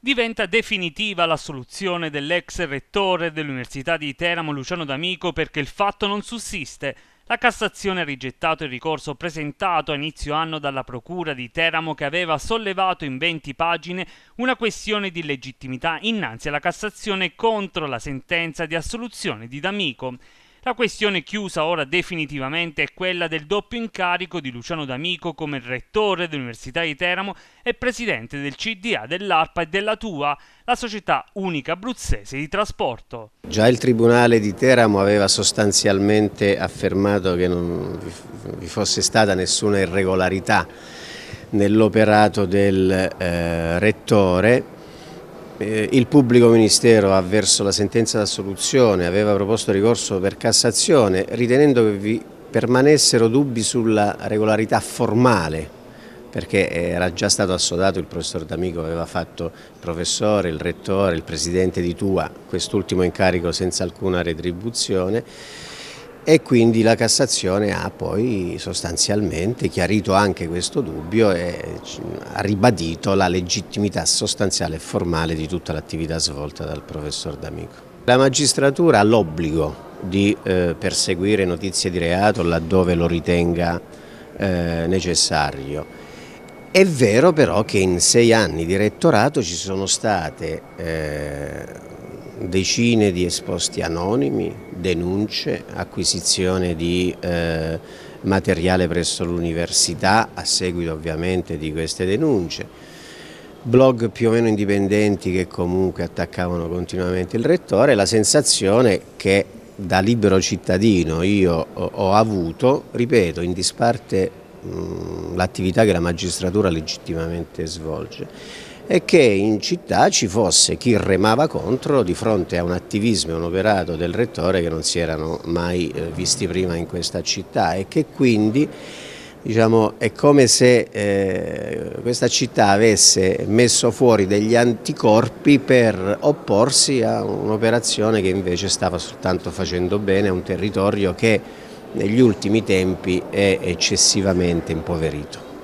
Diventa definitiva la soluzione dell'ex rettore dell'Università di Teramo Luciano D'Amico perché il fatto non sussiste. La Cassazione ha rigettato il ricorso presentato a inizio anno dalla Procura di Teramo che aveva sollevato in 20 pagine una questione di legittimità innanzi alla Cassazione contro la sentenza di assoluzione di D'Amico. La questione chiusa ora definitivamente è quella del doppio incarico di Luciano D'Amico come rettore dell'Università di Teramo e presidente del CDA dell'ARPA e della TUA, la società unica abruzzese di trasporto. Già il Tribunale di Teramo aveva sostanzialmente affermato che non vi fosse stata nessuna irregolarità nell'operato del eh, rettore eh, il pubblico ministero avverso la sentenza d'assoluzione aveva proposto ricorso per Cassazione ritenendo che vi permanessero dubbi sulla regolarità formale perché era già stato assodato il professor D'Amico, aveva fatto il professore, il rettore, il presidente di Tua, quest'ultimo incarico senza alcuna retribuzione e quindi la Cassazione ha poi sostanzialmente chiarito anche questo dubbio e ha ribadito la legittimità sostanziale e formale di tutta l'attività svolta dal professor D'Amico. La magistratura ha l'obbligo di eh, perseguire notizie di reato laddove lo ritenga eh, necessario. È vero però che in sei anni di rettorato ci sono state eh, decine di esposti anonimi, denunce, acquisizione di eh, materiale presso l'università a seguito ovviamente di queste denunce, blog più o meno indipendenti che comunque attaccavano continuamente il rettore, la sensazione che da libero cittadino io ho avuto, ripeto, in disparte mm, l'attività che la magistratura legittimamente svolge e che in città ci fosse chi remava contro di fronte a un attivismo e un operato del rettore che non si erano mai eh, visti prima in questa città e che quindi diciamo, è come se eh, questa città avesse messo fuori degli anticorpi per opporsi a un'operazione che invece stava soltanto facendo bene a un territorio che negli ultimi tempi è eccessivamente impoverito.